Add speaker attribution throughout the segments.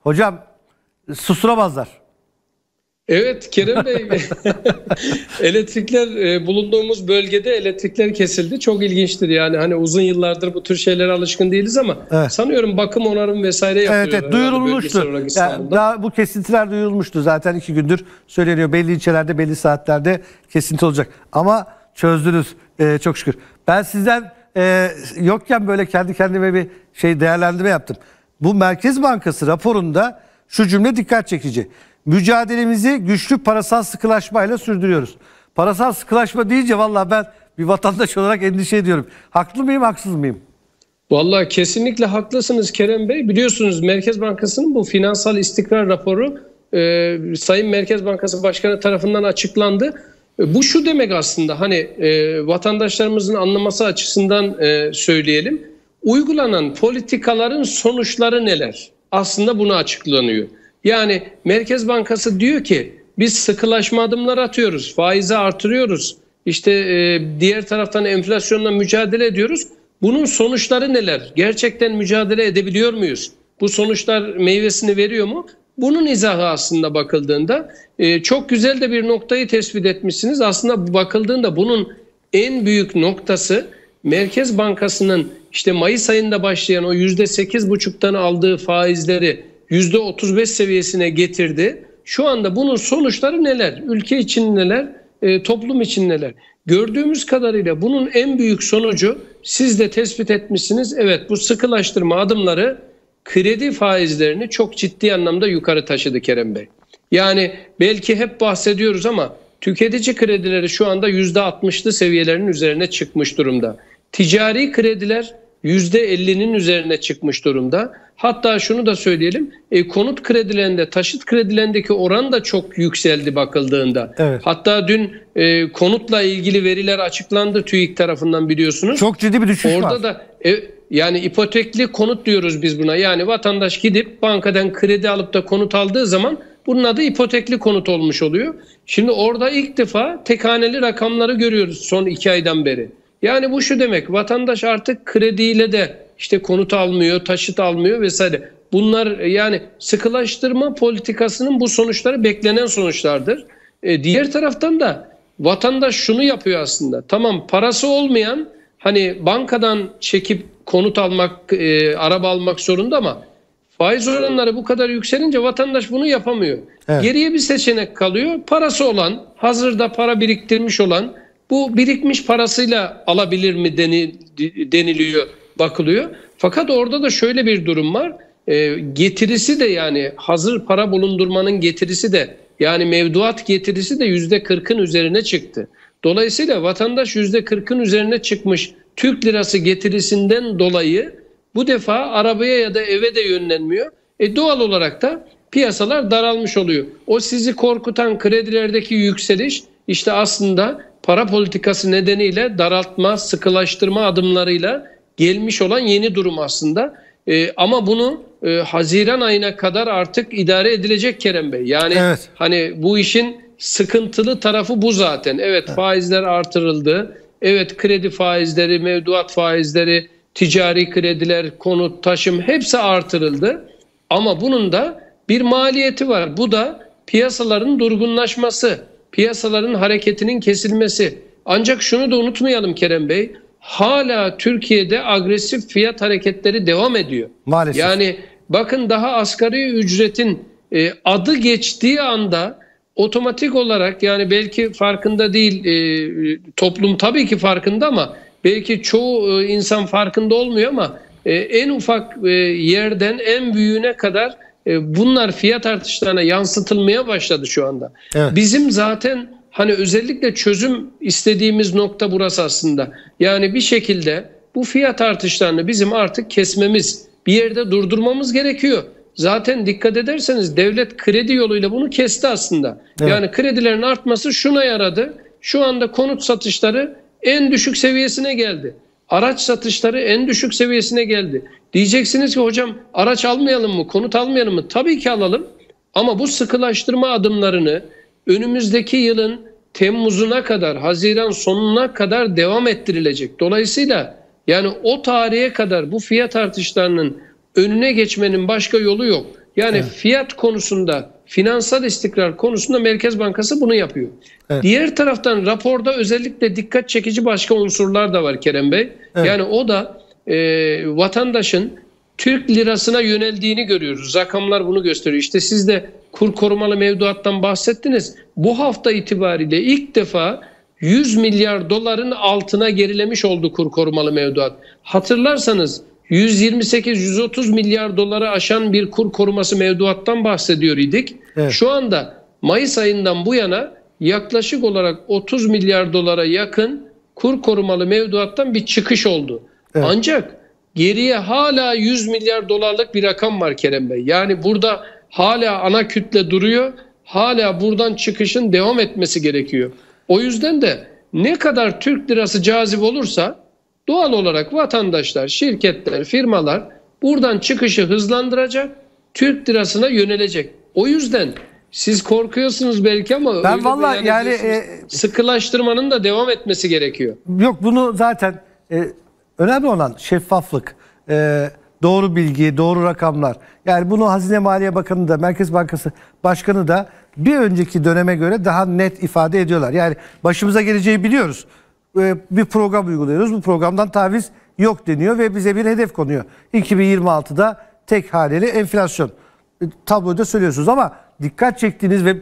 Speaker 1: Hocam susturamazlar. Evet Kerem Bey, elektrikler e, bulunduğumuz bölgede elektrikler kesildi. Çok ilginçtir yani hani uzun yıllardır bu tür şeylere alışkın değiliz ama evet. sanıyorum bakım onarım vesaire yapıyor. Evet, evet duyurulmuştu.
Speaker 2: Yani daha bu kesintiler duyurulmuştu zaten iki gündür söyleniyor. Belli ilçelerde belli saatlerde kesinti olacak. Ama çözdünüz ee, çok şükür. Ben sizden e, yokken böyle kendi kendime bir şey değerlendirme yaptım bu Merkez Bankası raporunda şu cümle dikkat çekici. Mücadelemizi güçlü parasal sıkılaşmayla sürdürüyoruz. Parasal sıkılaşma deyince valla ben bir vatandaş olarak endişe ediyorum. Haklı
Speaker 1: mıyım, haksız mıyım? Valla kesinlikle haklısınız Kerem Bey. Biliyorsunuz Merkez Bankası'nın bu finansal istikrar raporu e, Sayın Merkez Bankası Başkanı tarafından açıklandı. E, bu şu demek aslında hani e, vatandaşlarımızın anlaması açısından e, söyleyelim uygulanan politikaların sonuçları neler? Aslında bunu açıklanıyor. Yani Merkez Bankası diyor ki biz sıkılaşma adımları atıyoruz, faizi artırıyoruz. İşte e, diğer taraftan enflasyonla mücadele ediyoruz. Bunun sonuçları neler? Gerçekten mücadele edebiliyor muyuz? Bu sonuçlar meyvesini veriyor mu? Bunun izahı aslında bakıldığında e, çok güzel de bir noktayı tespit etmişsiniz. Aslında bakıldığında bunun en büyük noktası Merkez Bankası'nın işte Mayıs ayında başlayan o yüzde sekiz buçuktan aldığı faizleri yüzde otuz beş seviyesine getirdi. Şu anda bunun sonuçları neler? Ülke için neler? E, toplum için neler? Gördüğümüz kadarıyla bunun en büyük sonucu siz de tespit etmişsiniz. Evet bu sıkılaştırma adımları kredi faizlerini çok ciddi anlamda yukarı taşıdı Kerem Bey. Yani belki hep bahsediyoruz ama tüketici kredileri şu anda %60'lı seviyelerin üzerine çıkmış durumda. Ticari krediler %50'nin üzerine çıkmış durumda. Hatta şunu da söyleyelim. E, konut kredilerinde, taşıt kredilerindeki oran da çok yükseldi bakıldığında. Evet. Hatta dün e, konutla ilgili veriler açıklandı TÜİK tarafından biliyorsunuz. Çok ciddi bir düşüş Orada var. Orada da e, yani ipotekli konut diyoruz biz buna. Yani vatandaş gidip bankadan kredi alıp da konut aldığı zaman bunun adı ipotekli konut olmuş oluyor. Şimdi orada ilk defa tek rakamları görüyoruz son iki aydan beri. Yani bu şu demek vatandaş artık krediyle de işte konut almıyor, taşıt almıyor vesaire. Bunlar e, yani sıkılaştırma politikasının bu sonuçları beklenen sonuçlardır. E, diğer taraftan da vatandaş şunu yapıyor aslında. Tamam parası olmayan hani bankadan çekip konut almak, e, araba almak zorunda ama faiz oranları bu kadar yükselince vatandaş bunu yapamıyor. Evet. Geriye bir seçenek kalıyor. Parası olan, hazırda para biriktirmiş olan bu birikmiş parasıyla alabilir mi deniliyor, bakılıyor. Fakat orada da şöyle bir durum var. E, getirisi de yani hazır para bulundurmanın getirisi de yani mevduat getirisi de yüzde kırkın üzerine çıktı. Dolayısıyla vatandaş yüzde kırkın üzerine çıkmış Türk lirası getirisinden dolayı bu defa arabaya ya da eve de yönlenmiyor. E doğal olarak da piyasalar daralmış oluyor. O sizi korkutan kredilerdeki yükseliş işte aslında para politikası nedeniyle daraltma, sıkılaştırma adımlarıyla gelmiş olan yeni durum aslında. E, ama bunu e, Haziran ayına kadar artık idare edilecek Kerem Bey. Yani evet. hani bu işin sıkıntılı tarafı bu zaten. Evet, evet faizler artırıldı. Evet kredi faizleri, mevduat faizleri, ticari krediler, konut, taşım hepsi artırıldı. Ama bunun da bir maliyeti var. Bu da piyasaların durgunlaşması piyasaların hareketinin kesilmesi. Ancak şunu da unutmayalım Kerem Bey, hala Türkiye'de agresif fiyat hareketleri devam ediyor. Maalesef. Yani bakın daha asgari ücretin e, adı geçtiği anda otomatik olarak yani belki farkında değil e, toplum tabii ki farkında ama belki çoğu e, insan farkında olmuyor ama e, en ufak e, yerden en büyüğüne kadar e, bunlar fiyat artışlarına yansıtılmaya başladı şu anda. Evet. Bizim zaten hani özellikle çözüm istediğimiz nokta burası aslında. Yani bir şekilde bu fiyat artışlarını bizim artık kesmemiz, bir yerde durdurmamız gerekiyor. Zaten dikkat ederseniz devlet kredi yoluyla bunu kesti aslında. Evet. Yani kredilerin artması şuna yaradı. Şu anda konut satışları en düşük seviyesine geldi. Araç satışları en düşük seviyesine geldi. Diyeceksiniz ki hocam araç almayalım mı, konut almayalım mı? Tabii ki alalım ama bu sıkılaştırma adımlarını önümüzdeki yılın Temmuz'una kadar, Haziran sonuna kadar devam ettirilecek. Dolayısıyla yani o tarihe kadar bu fiyat artışlarının önüne geçmenin başka yolu yok. Yani evet. fiyat konusunda, finansal istikrar konusunda Merkez Bankası bunu yapıyor. Evet. Diğer taraftan raporda özellikle dikkat çekici başka unsurlar da var Kerem Bey. Evet. Yani o da e, vatandaşın Türk lirasına yöneldiğini görüyoruz. Rakamlar bunu gösteriyor. İşte siz de kur korumalı mevduattan bahsettiniz. Bu hafta itibariyle ilk defa 100 milyar doların altına gerilemiş oldu kur korumalı mevduat. Hatırlarsanız 128-130 milyar doları aşan bir kur koruması mevduattan bahsediyor idik. Evet. Şu anda Mayıs ayından bu yana yaklaşık olarak 30 milyar dolara yakın kur korumalı mevduattan bir çıkış oldu. Evet. Ancak geriye hala 100 milyar dolarlık bir rakam var Kerem Bey. Yani burada hala ana kütle duruyor. Hala buradan çıkışın devam etmesi gerekiyor. O yüzden de ne kadar Türk lirası cazip olursa doğal olarak vatandaşlar, şirketler, firmalar buradan çıkışı hızlandıracak, Türk lirasına yönelecek. O yüzden siz korkuyorsunuz belki ama ben valla yani, e, sıkılaştırmanın da devam etmesi gerekiyor.
Speaker 2: Yok bunu zaten e, Önemli olan şeffaflık, e, doğru bilgi, doğru rakamlar. Yani bunu Hazine Maliye Bakanı da, Merkez Bankası Başkanı da bir önceki döneme göre daha net ifade ediyorlar. Yani başımıza geleceği biliyoruz. E, bir program uyguluyoruz. Bu programdan taviz yok deniyor ve bize bir hedef konuyor. 2026'da tek haneli enflasyon. E, tabloda söylüyorsunuz ama dikkat çektiğiniz ve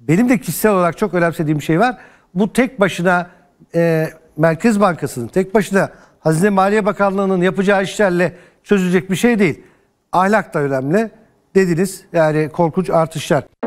Speaker 2: benim de kişisel olarak çok önemsediğim bir şey var. Bu tek başına e, Merkez Bankası'nın tek başına Hazine Maliye Bakanlığı'nın yapacağı işlerle çözülecek bir şey değil. Ahlak da önemli dediniz. Yani korkunç artışlar.